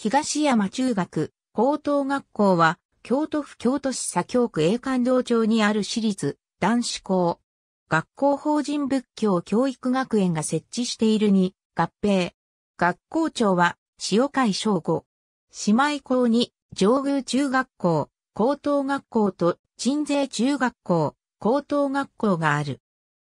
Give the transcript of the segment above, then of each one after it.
東山中学、高等学校は、京都府京都市左京区栄冠道町にある私立、男子校。学校法人仏教教育学園が設置しているに、合併。学校長は、塩海翔吾。姉妹校に、上宮中学校、高等学校と、鎮西中学校、高等学校がある。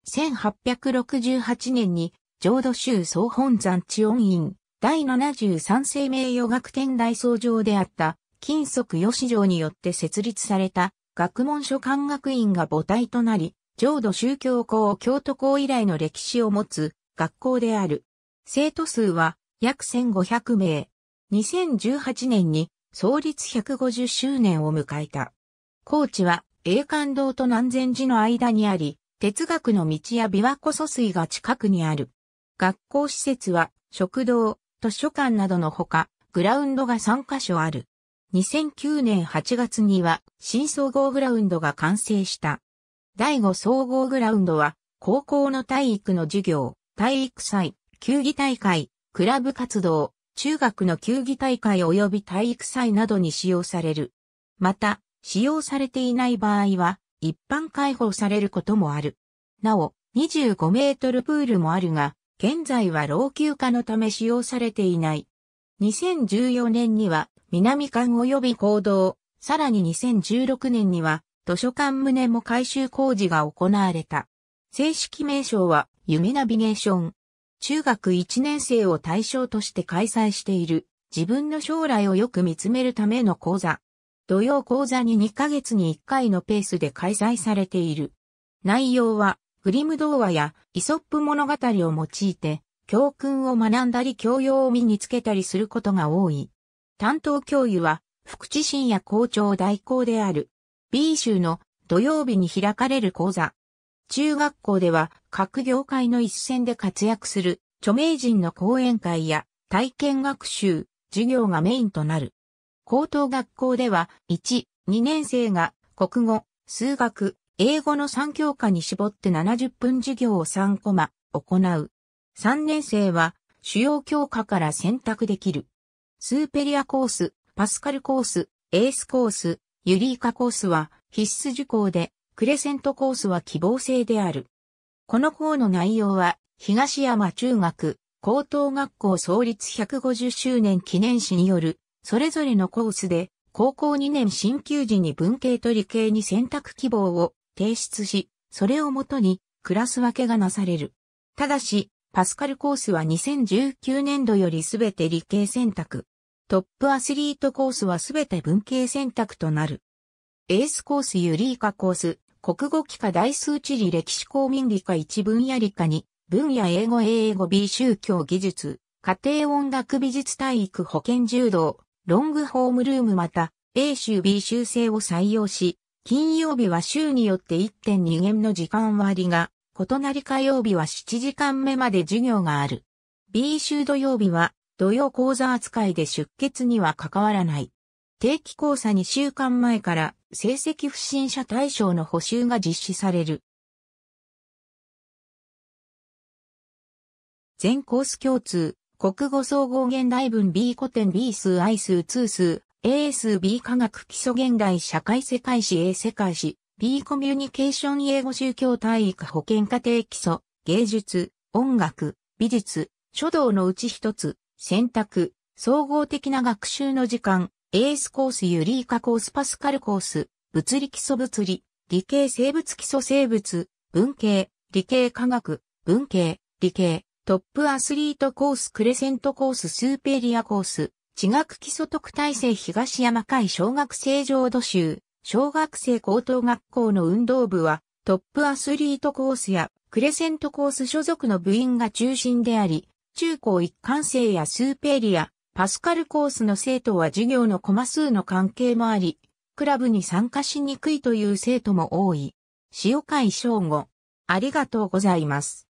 1868年に、浄土宗総本山地音院、第73生命予学天大僧上であった、金則義城によって設立された、学問書館学院が母体となり、浄土宗教校京都校以来の歴史を持つ学校である。生徒数は約1500名。2018年に創立150周年を迎えた。高知は栄冠堂と南禅寺の間にあり、哲学の道や琵琶湖疎水が近くにある。学校施設は食堂、図書館などのほか、グラウンドが3カ所ある。2009年8月には新総合グラウンドが完成した。第5総合グラウンドは高校の体育の授業、体育祭、球技大会、クラブ活動、中学の球技大会及び体育祭などに使用される。また、使用されていない場合は一般開放されることもある。なお、25メートルプールもあるが、現在は老朽化のため使用されていない。2014年には南館及び行動、さらに2016年には図書館棟も改修工事が行われた。正式名称は夢ナビゲーション。中学1年生を対象として開催している自分の将来をよく見つめるための講座。土曜講座に2ヶ月に1回のペースで開催されている。内容はグリム童話やイソップ物語を用いて、教訓を学んだり教養を身につけたりすることが多い。担当教諭は、福知信や校長代行である。B 州の土曜日に開かれる講座。中学校では各業界の一線で活躍する著名人の講演会や体験学習、授業がメインとなる。高等学校では1、2年生が国語、数学、英語の3教科に絞って70分授業を3コマ行う。3年生は主要教科から選択できる。スーペリアコース、パスカルコース、エースコース、ユリーカコースは必須受講で、クレセントコースは希望制である。この校の内容は、東山中学、高等学校創立150周年記念誌による、それぞれのコースで、高校2年新級時に文系と理系に選択希望を提出し、それをもとにクラス分けがなされる。ただし、パスカルコースは2019年度よりすべて理系選択。トップアスリートコースはすべて文系選択となる。エースコースユリーカコース、国語機科大数地理歴史公民理科一分野理科に、分野英語英語 B 宗教技術、家庭音楽美術体育保健柔道、ロングホームルームまた、A 州 B 州制を採用し、金曜日は週によって1.2限の時間割が、異なり火曜日は7時間目まで授業がある。B 週土曜日は、土曜講座扱いで出欠には関わらない。定期講座2週間前から成績不審者対象の補修が実施される。全コース共通、国語総合現代文 B 古典 B 数 I 数2数 ASB 科学基礎現代社会世界史 A 世界史 B コミュニケーション英語宗教体育保健家庭基礎芸術音楽美術書道のうち一つ選択総合的な学習の時間エースコースユリーカコースパスカルコース物理基礎物理理系生物基礎生物文系理系科学文系理系トップアスリートコースクレセントコーススーペリアコース地学基礎特待生東山会小学生浄土宗、小学生高等学校の運動部は、トップアスリートコースやクレセントコース所属の部員が中心であり、中高一貫生やスーペリア、パスカルコースの生徒は授業のコマ数の関係もあり、クラブに参加しにくいという生徒も多い。塩海翔吾。ありがとうございます。